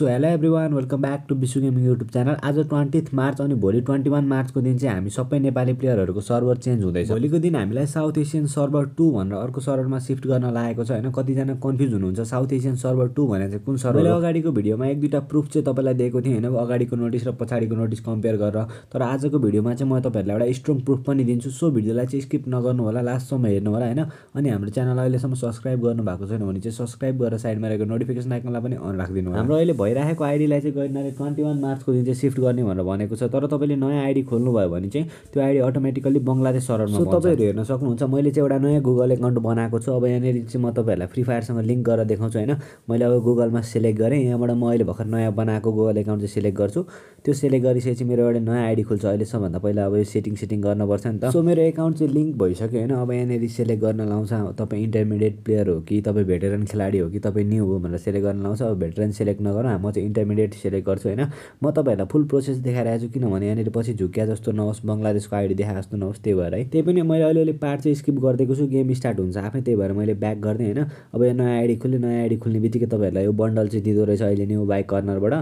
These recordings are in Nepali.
so hello everyone welcome back to Vishwa gaming YouTube channel आज ट्वेन्टी मार्च अनि भोलि ट्वेन्टी वान मार्चको दिन चाहिँ हामी सबै नेपाली प्लेयरहरूको सर्भर चेन्ज हुँदैछ भोलिको दिन हामीलाई साउथ एसियन सर्भर टू भनेर अर्को सर्भरमा सिफ्ट गर्न लागेको छ होइन कतिजना कन्फ्युज हुनुहुन्छ साउथ एसियन सर्भर टू भनेर चाहिँ कुन सर्भर मैले अगाडिको भिडियोमा एक दुईवटा प्रुफ चाहिँ तपाईँलाई दिएको थिएँ होइन अगाडिको नोटिस र पछाडिको नोटिस कम्पेयर गरेर तर आजको भिडियोमा चाहिँ म तपाईँहरूलाई एउटा स्ट्रङ प्रुफ पनि दिन्छु सो भिडियोलाई चाहिँ स्किप नगर्नु होला लास्टसम्म हेर्नु होला होइन अनि हाम्रो च्यानल अहिलेसम्म सब्सक्राइब गर्नु भएको छैन भने चाहिँ सब्सक्राइब गरेर साइडमा रहेको नोटिफिकेसन आइकनलाई पनि अन राखिदिनु हाम्रो अहिले भयो भइराखेको आइडीलाई चाहिँ गइनाले ट्वेन्टी वान मार्चको दिन चाहिँ सिफ्ट गर्ने भनेर भनेको छ तर तपाईँले नयाँ आइडी खोल्नुभयो भने चाहिँ त्यो आइडी अटोमेटिकली बङ्गलादेश सो तपाईँहरू हेर्न सक्नुहुन्छ मैले चाहिँ एउटा नयाँ गुगल एकाउन्ट बनाएको छु अब यहाँनिर चाहिँ म तपाईँहरूलाई फ्री फायरसँग लिङ्क गरेर देखाउँछु होइन मैले अब गुगलमा सेलेक्ट गरेँ यहाँबाट म अहिले भर्खर नयाँ बनाएको गुगल एकाउन्ट चाहिँ सेलेक्ट गर्छु त्यो सेलेक्ट गरिसकेपछि मेरो एउटा नयाँ आइडी खुल्छ अहिले सबभन्दा पहिला अब यो सेटिङ सेटिङ गर्नुपर्छ नि त सो मेरो एकाउन्ट चाहिँ लिङ्क भइसक्यो होइन अब यहाँनिर सेलेक्ट गर्न लाउँछ तपाईँ इन्टरमिडिएट प्लेयर हो कि तपाईँ भेटेरन खेलाडी हो कि तपाईँ न्यू हो भनेर सेलेक्ट गर्न लाउँछ अब भेटेरन सेलेक्ट नगर म चाहिँ इन्टरमिडिएट सेलेक्ट गर्छु होइन म तपाईँहरूलाई फुल प्रोसेस देखाइरहेको छु किनभने यहाँनिर पछि झुक्या जस्तो नहोस् बङ्गलादेशको आइडी देखाएको जस्तो नहोस् त्यही भएर है त्यही पनि मैले अलिअलि पार्ट चाहिँ स्किप गरिदिएको छु गेम स्टार्ट हुन्छ आफै त्यही भएर मैले ब्याक गर्दै होइन अब यो नयाँ आइडी खुल्यो नयाँ आइडी खुल्ने बित्तिकै तपाईँहरूलाई यो बन्डल चाहिँ दिँदो रहेछ अहिले न्यू बाइक कर्नरबाट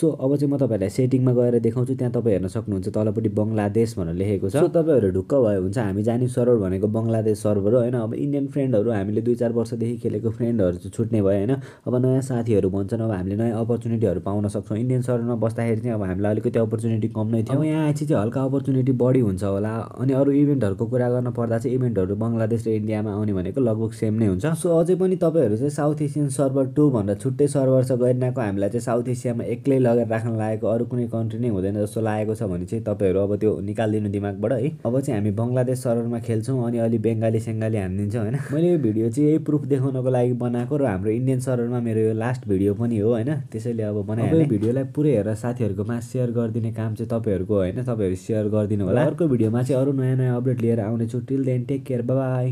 सो अब चाहिँ म तपाईँहरूलाई सेटिङमा गएर देखाउँछु त्यहाँ तपाईँ हेर्न सक्नुहुन्छ तलपट्टि बङ्गलादेश भनेर लेखेको छ तपाईँहरू ढुक्क भयो हुन्छ हामी जाने सर्भर भनेको बङ्गलादेश सर्भर होइन अब इन्डियन फ्रेन्डहरू हामीले दुई चार वर्षदेखि खेलेको फ्रेन्डहरू चाहिँ छुट्ने भयो होइन अब नयाँ साथीहरू भन्छन् अब हामीले नयाँ अपर्च्युनिटीहरू पाउन सक्छौँ इन्डियन सरमा बस्दाखेरि चाहिँ अब हामीलाई अलिकति अपर्च्युनिटी कम नै थियो यहाँ आएपछि चाहिँ हल्का अपर्च्युनिटी बढी हुन्छ होला अनि अरू इभेन्टहरूको कुरा गर्न पर्दा चाहिँ इभेन्टहरू बङ्गलादेश र इन्डियामा आउने भनेको लगभग सेम नै हुन्छ सो अझै पनि तपाईँहरू चाहिँ साउथ एसियन सर्भर टू भनेर छुट्टै सर्भर छ गरिरहेको हामीलाई चाहिँ साउथ एसियामा एक्लै लगेर राख्न लागेको अरू कुनै कन्ट्री नै हुँदैन जस्तो लागेको छ भने चाहिँ तपाईँहरू अब त्यो निकालिदिनु दिमागबाट है अब चाहिँ हामी बङ्गलादेश सर्भरमा खेल्छौँ अनि अलि बङ्गाली सेङ्गाली हानिदिन्छौँ होइन मैले यो भिडियो चाहिँ यही प्रुफ देखाउनको लागि बनाएको र हाम्रो इन्डियन सर्भरमा मेरो यो लास्ट भिडियो पनि हो होइन त्यसैले अब बनाएको भिडियोलाई पुरै हेरेर साथीहरूकोमा सेयर गरिदिने काम चाहिँ तपाईँहरूको होइन तपाईँहरू सेयर गरिदिनु होला अर्को भिडियोमा चाहिँ अरू नयाँ नयाँ अपडेट लिएर आउनेछु till then take care by